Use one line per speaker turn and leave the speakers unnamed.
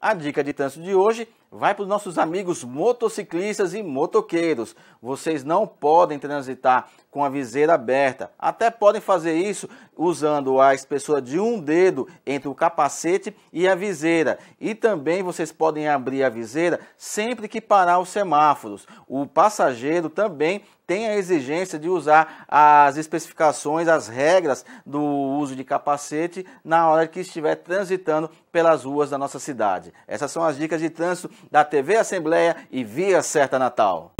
A dica de trânsito de hoje vai para os nossos amigos motociclistas e motoqueiros. Vocês não podem transitar com a viseira aberta. Até podem fazer isso usando a espessura de um dedo entre o capacete e a viseira. E também vocês podem abrir a viseira sempre que parar os semáforos. O passageiro também tem a exigência de usar as especificações, as regras do uso de capacete na hora que estiver transitando pelas ruas da nossa cidade. Essas são as dicas de trânsito da TV Assembleia e Via Certa Natal.